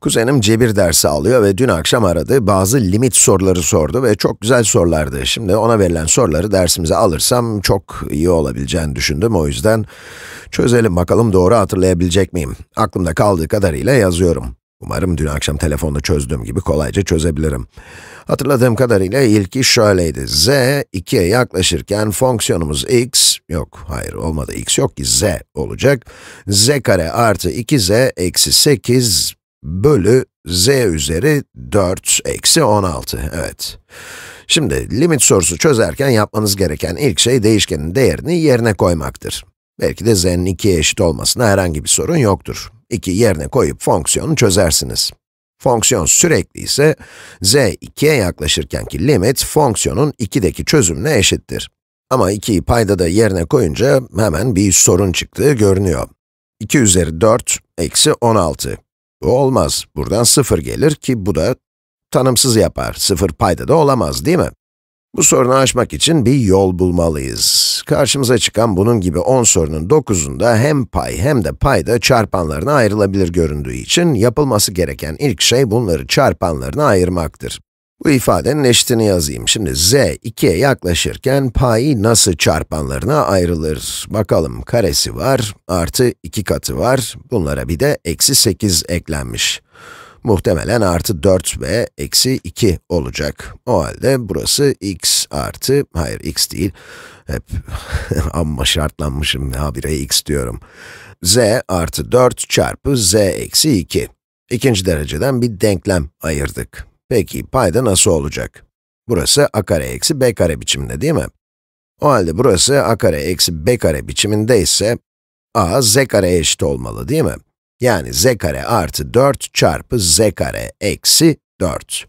Kuzenim cebir dersi alıyor ve dün akşam aradı, bazı limit soruları sordu ve çok güzel sorulardı. Şimdi ona verilen soruları dersimize alırsam çok iyi olabileceğini düşündüm. O yüzden çözelim bakalım doğru hatırlayabilecek miyim? Aklımda kaldığı kadarıyla yazıyorum. Umarım dün akşam telefonda çözdüğüm gibi kolayca çözebilirim. Hatırladığım kadarıyla ilki şöyleydi. z 2'ye yaklaşırken fonksiyonumuz x, yok hayır olmadı x yok ki z olacak. z kare artı 2z eksi 8 bölü z üzeri 4 eksi 16, evet. Şimdi limit sorusu çözerken yapmanız gereken ilk şey değişkenin değerini yerine koymaktır. Belki de z'nin 2'ye eşit olmasına herhangi bir sorun yoktur. 2 yerine koyup fonksiyonu çözersiniz. Fonksiyon sürekli ise, z 2'ye yaklaşırkenki limit, fonksiyonun 2'deki çözümüne eşittir. Ama 2'yi paydada yerine koyunca hemen bir sorun çıktığı görünüyor. 2 üzeri 4 eksi 16. Olmaz. Buradan 0 gelir ki bu da tanımsız yapar. 0 payda da olamaz değil mi? Bu sorunu aşmak için bir yol bulmalıyız. Karşımıza çıkan bunun gibi 10 sorunun 9'unda hem pay hem de payda çarpanlarına ayrılabilir göründüğü için yapılması gereken ilk şey bunları çarpanlarına ayırmaktır. Bu ifadenin eşitini yazayım. Şimdi z 2'ye yaklaşırken payı nasıl çarpanlarına ayrılır? Bakalım karesi var, artı 2 katı var. Bunlara bir de eksi 8 eklenmiş. Muhtemelen artı 4 ve eksi 2 olacak. O halde burası x artı, hayır x değil, hep amma şartlanmışım ya bire x diyorum. z artı 4 çarpı z eksi 2. İkinci dereceden bir denklem ayırdık. Peki payda nasıl olacak? Burası a kare eksi b kare biçiminde değil mi? O halde burası a kare eksi b kare biçiminde ise a z kare eşit olmalı değil mi? Yani z kare artı 4 çarpı z kare eksi 4.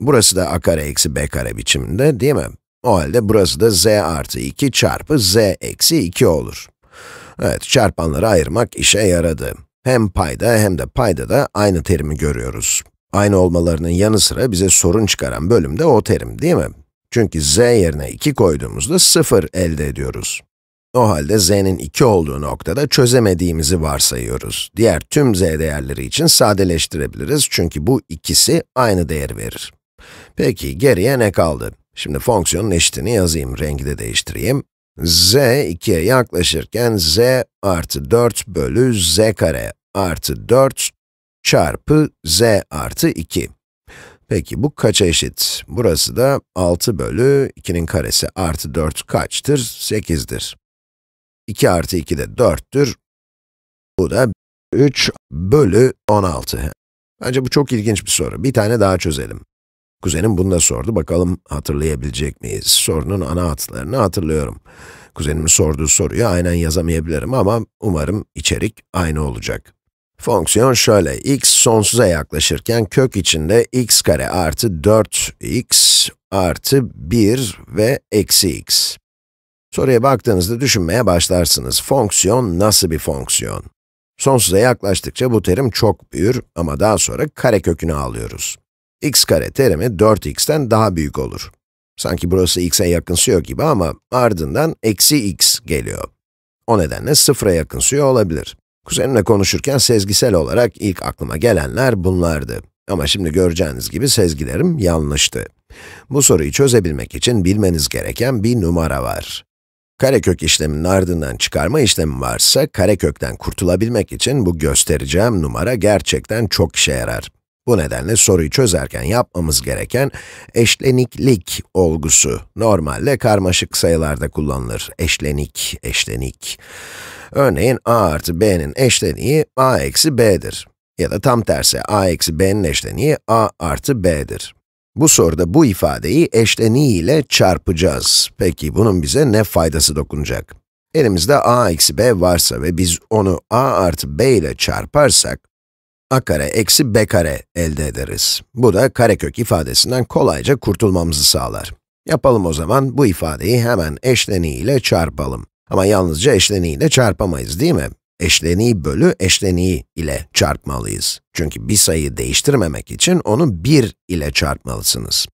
Burası da a kare eksi b kare biçiminde değil mi? O halde burası da z artı 2 çarpı z eksi 2 olur. Evet, çarpanları ayırmak işe yaradı. Hem payda hem de payda da aynı terimi görüyoruz. Aynı olmalarının yanı sıra bize sorun çıkaran bölüm de o terim değil mi? Çünkü z yerine 2 koyduğumuzda 0 elde ediyoruz. O halde z'nin 2 olduğu noktada çözemediğimizi varsayıyoruz. Diğer tüm z değerleri için sadeleştirebiliriz çünkü bu ikisi aynı değeri verir. Peki geriye ne kaldı? Şimdi fonksiyonun eşitini yazayım, rengi de değiştireyim. z 2'ye yaklaşırken z artı 4 bölü z kare artı 4 çarpı z artı 2. Peki bu kaça eşit? Burası da 6 bölü 2'nin karesi artı 4 kaçtır? 8'dir. 2 artı 2 de 4'tür. Bu da 3 bölü 16. Bence bu çok ilginç bir soru. Bir tane daha çözelim. Kuzenim bunu da sordu. Bakalım hatırlayabilecek miyiz? Sorunun ana hatlarını hatırlıyorum. Kuzenimin sorduğu soruyu aynen yazamayabilirim ama umarım içerik aynı olacak. Fonksiyon şöyle, x sonsuza yaklaşırken kök içinde x kare artı 4x artı 1 ve eksi x. Soruya baktığınızda düşünmeye başlarsınız. Fonksiyon nasıl bir fonksiyon? Sonsuza yaklaştıkça bu terim çok büyür ama daha sonra kare kökünü alıyoruz. x kare terimi 4x'ten daha büyük olur. Sanki burası x'e yakınsıyor gibi ama ardından eksi x geliyor. O nedenle sıfıra yakınsıyor olabilir. Kuzenimle konuşurken sezgisel olarak ilk aklıma gelenler bunlardı. Ama şimdi göreceğiniz gibi sezgilerim yanlıştı. Bu soruyu çözebilmek için bilmeniz gereken bir numara var. Karekök işleminin ardından çıkarma işlemi varsa, karekökten kurtulabilmek için bu göstereceğim numara gerçekten çok işe yarar. Bu nedenle soruyu çözerken yapmamız gereken eşleniklik olgusu. Normalde karmaşık sayılarda kullanılır. Eşlenik, eşlenik. Örneğin a artı b'nin eşleniği a eksi b'dir. Ya da tam tersi a eksi b'nin eşleniği a artı b'dir. Bu soruda bu ifadeyi eşleniği ile çarpacağız. Peki bunun bize ne faydası dokunacak? Elimizde a eksi b varsa ve biz onu a artı b ile çarparsak, a kare eksi b kare elde ederiz. Bu da karekök ifadesinden kolayca kurtulmamızı sağlar. Yapalım o zaman, bu ifadeyi hemen eşleniği ile çarpalım. Ama yalnızca eşleniği ile çarpamayız değil mi? Eşleniği bölü eşleniği ile çarpmalıyız. Çünkü bir sayıyı değiştirmemek için onu 1 ile çarpmalısınız.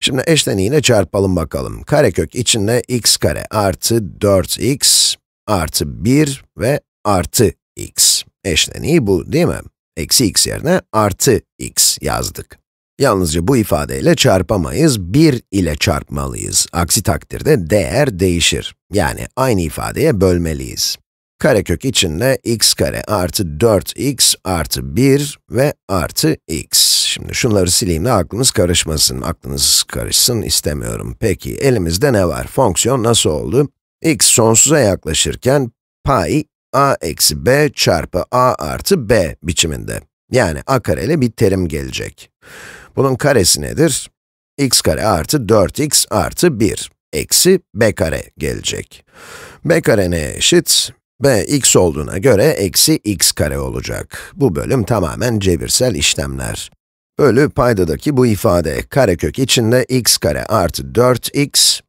Şimdi eşleniği ile çarpalım bakalım. Karekök içinde x kare artı 4x artı 1 ve artı x. Eşleniği bu değil mi? Eksi x yerine artı x yazdık. Yalnızca bu ifadeyle çarpamayız, 1 ile çarpmalıyız. Aksi takdirde değer değişir. Yani aynı ifadeye bölmeliyiz. Karekök içinde x kare artı 4x artı 1 ve artı x. Şimdi şunları sileyim de aklınız karışmasın, aklınız karışsın istemiyorum. Peki elimizde ne var? Fonksiyon nasıl oldu? x sonsuza yaklaşırken pi a eksi b çarpı a artı b biçiminde. Yani a kareli bir terim gelecek. Bunun karesi nedir? x kare artı 4x artı 1 eksi b kare gelecek. b kare neye eşit? b x olduğuna göre eksi x kare olacak. Bu bölüm tamamen cebirsel işlemler. Bölü paydadaki bu ifade karekök içinde x kare artı 4x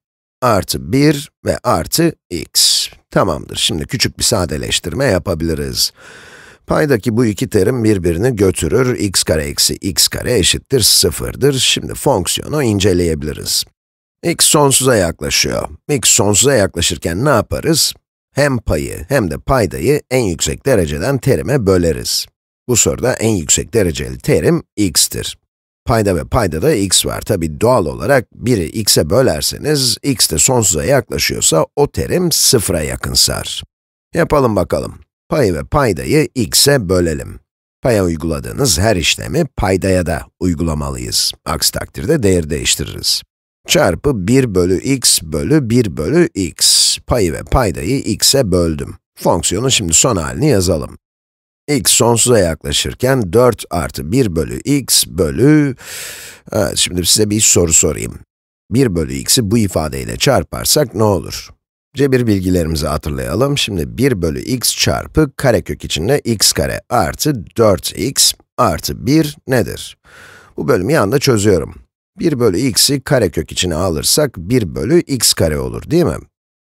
artı 1 ve artı x. Tamamdır, şimdi küçük bir sadeleştirme yapabiliriz. Paydaki bu iki terim birbirini götürür, x kare eksi x kare eşittir 0'dır. Şimdi fonksiyonu inceleyebiliriz. x sonsuza yaklaşıyor. x sonsuza yaklaşırken ne yaparız? Hem payı hem de paydayı en yüksek dereceden terime böleriz. Bu soruda en yüksek dereceli terim x'tir. Payda ve paydada x var. Tabi doğal olarak biri x'e bölerseniz, x de sonsuza yaklaşıyorsa o terim sıfıra yakınsar. Yapalım bakalım. Payı ve paydayı x'e bölelim. Paya uyguladığınız her işlemi paydaya da uygulamalıyız. Aksi takdirde değer değiştiririz. Çarpı 1 bölü x bölü 1 bölü x. Payı ve paydayı x'e böldüm. Fonksiyonun şimdi son halini yazalım. x sonsuza yaklaşırken 4 artı 1 bölü x bölü... Evet, şimdi size bir soru sorayım. 1 bölü x'i bu ifadeyle çarparsak ne olur? Cebir bilgilerimizi hatırlayalım. Şimdi 1 bölü x çarpı karekök içinde x kare artı 4x artı 1 nedir? Bu bölümü yanda çözüyorum. 1 bölü x'i karekök içine alırsak 1 bölü x kare olur değil mi?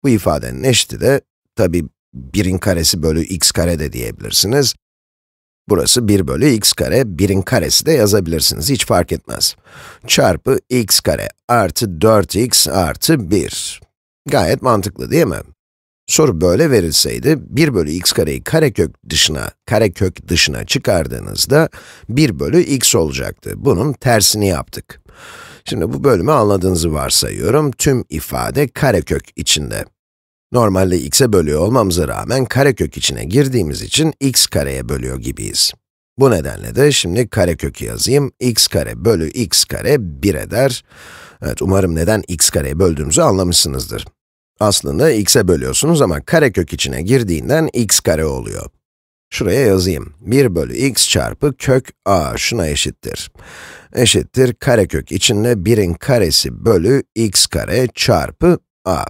Bu ifadenin eşiti de tabi 1'in karesi bölü x kare de diyebilirsiniz. Burası 1 bölü x kare, 1'in karesi de yazabilirsiniz, hiç fark etmez. Çarpı x kare artı 4x artı 1. Gayet mantıklı değil mi? Soru böyle verilseydi, 1 bölü x kareyi karekök dışına, karekök dışına çıkardığınızda 1 bölü x olacaktı. Bunun tersini yaptık. Şimdi bu bölümü anladığınızı varsayıyorum. Tüm ifade karekök içinde. Normalde x'e bölüyor olmamıza rağmen karekök içine girdiğimiz için x kareye bölüyor gibiyiz. Bu nedenle de şimdi karekökü yazayım. x kare bölü x kare 1 eder. Evet, umarım neden x kareye böldüğümüzü anlamışsınızdır. Aslında x'e bölüyorsunuz ama karekök içine girdiğinden x kare oluyor. Şuraya yazayım. 1 bölü x çarpı kök a şuna eşittir. Eşittir karekök içinde 1'in karesi bölü x kare çarpı a.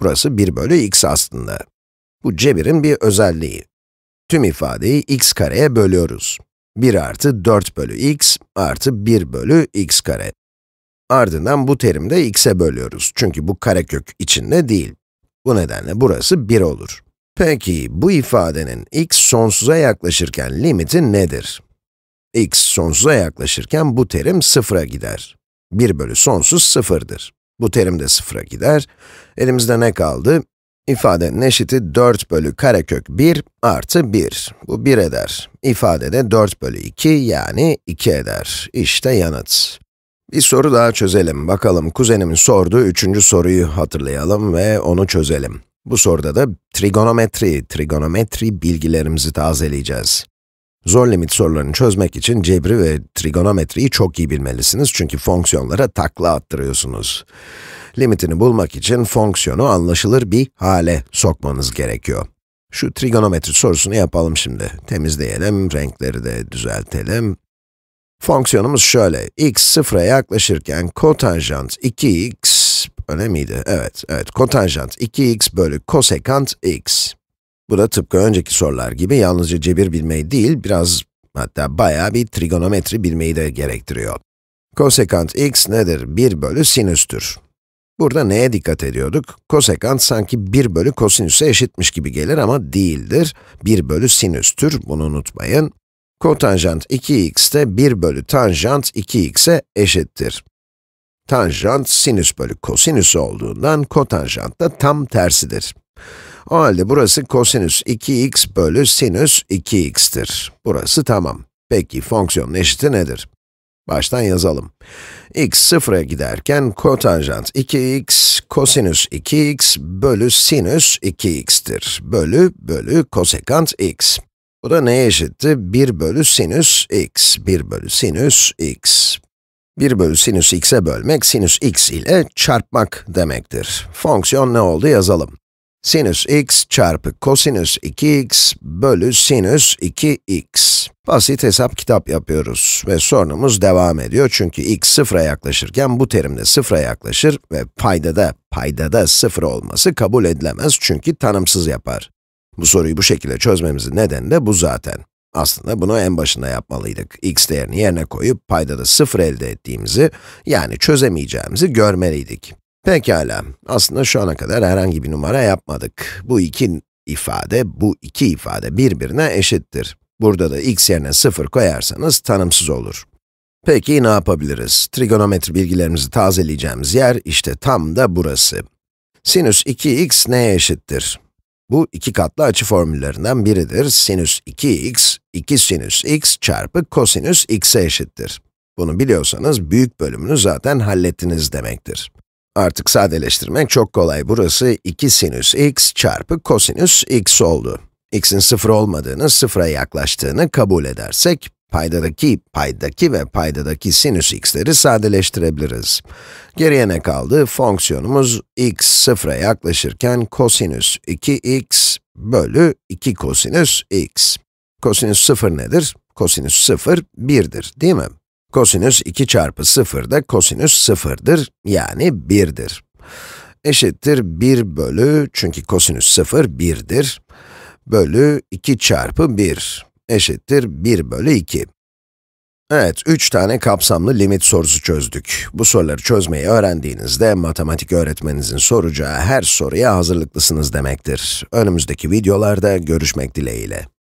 Burası 1 bölü x aslında. Bu cebirin bir özelliği. Tüm ifadeyi x kareye bölüyoruz. 1 artı 4 bölü x artı 1 bölü x kare. Ardından bu terimi de x'e bölüyoruz. Çünkü bu karekök içinde değil. Bu nedenle burası 1 olur. Peki, bu ifadenin x sonsuza yaklaşırken limiti nedir? x sonsuza yaklaşırken bu terim sıfıra gider. 1 bölü sonsuz sıfırdır. Bu terim de sıfıra gider. Elimizde ne kaldı? İfadenin eşiti 4 bölü karekök 1 artı 1. Bu 1 eder. İfadede 4 bölü 2 yani 2 eder. İşte yanıt. Bir soru daha çözelim. Bakalım kuzenimin sorduğu üçüncü soruyu hatırlayalım ve onu çözelim. Bu soruda da trigonometri, trigonometri bilgilerimizi tazeleyeceğiz. Zor limit sorularını çözmek için cebri ve trigonometriyi çok iyi bilmelisiniz çünkü fonksiyonlara takla attırıyorsunuz. Limitini bulmak için fonksiyonu anlaşılır bir hale sokmanız gerekiyor. Şu trigonometri sorusunu yapalım şimdi. Temizleyelim, renkleri de düzeltelim. Fonksiyonumuz şöyle, x sıfıra yaklaşırken kotanjant 2x, öyle miydi? Evet, evet, kotanjant 2x bölü kosekant x. Bu da tıpkı önceki sorular gibi yalnızca cebir bilmeyi değil, biraz hatta bayağı bir trigonometri bilmeyi de gerektiriyor. Kosekant x nedir? 1 bölü sinüstür. Burada neye dikkat ediyorduk? Kosekant sanki 1 bölü kosinüse eşitmiş gibi gelir ama değildir. 1 bölü sinüstür, bunu unutmayın. Kotanjant 2x de 1 bölü tanjant 2x'e eşittir. Tanjant sinüs bölü kosinüs olduğundan kotanjant da tam tersidir. O halde burası kosinüs 2x bölü sinüs 2x'tir. Burası tamam. Peki fonksiyonun eşiti nedir? Baştan yazalım. x 0'a giderken kotanjant 2x, kosinüs 2x bölü sinüs 2x'tir. Bölü bölü kosekant x. Bu da neye eşitti? 1 bölü sinüs x, 1 bölü sinüs x. 1 bölü sinüs x'e bölmek, sinüs x ile çarpmak demektir. Fonksiyon ne oldu yazalım. Sinüs x çarpı kosinüs 2x bölü sinüs 2x. Basit hesap kitap yapıyoruz ve sorunumuz devam ediyor çünkü x sıfıra yaklaşırken bu terim de sıfıra yaklaşır ve paydada, paydada sıfır olması kabul edilemez çünkü tanımsız yapar. Bu soruyu bu şekilde çözmemizin nedeni de bu zaten. Aslında bunu en başında yapmalıydık. x değerini yerine koyup paydada 0 elde ettiğimizi, yani çözemeyeceğimizi görmeliydik. Pekala, aslında şu ana kadar herhangi bir numara yapmadık. Bu iki ifade, bu iki ifade birbirine eşittir. Burada da x yerine 0 koyarsanız tanımsız olur. Peki ne yapabiliriz? Trigonometri bilgilerimizi tazeleyeceğimiz yer işte tam da burası. Sinüs 2x neye eşittir? Bu iki katlı açı formüllerinden biridir. Sinüs 2x, 2 sinüs x çarpı kosinüs x'e eşittir. Bunu biliyorsanız büyük bölümünü zaten hallettiniz demektir. Artık sadeleştirmek çok kolay. Burası 2 sinüs x çarpı kosinüs x oldu. x'in sıfır olmadığını, sıfıra yaklaştığını kabul edersek, Paydadaki, paydaki ve paydadaki sinüs x'leri sadeleştirebiliriz. Geriye ne kaldı? Fonksiyonumuz x sıfıra yaklaşırken kosinüs 2x bölü 2 kosinüs x. Kosinüs 0 nedir? Kosinüs 0, 1'dir değil mi? Kosinüs 2 çarpı 0 da kosinüs 0'dır, yani 1'dir. Eşittir 1 bölü, çünkü kosinüs 0, 1'dir, bölü 2 çarpı 1 eşittir 1 bölü 2. Evet, 3 tane kapsamlı limit sorusu çözdük. Bu soruları çözmeyi öğrendiğinizde matematik öğretmeninizin soracağı her soruya hazırlıklısınız demektir. Önümüzdeki videolarda görüşmek dileğiyle.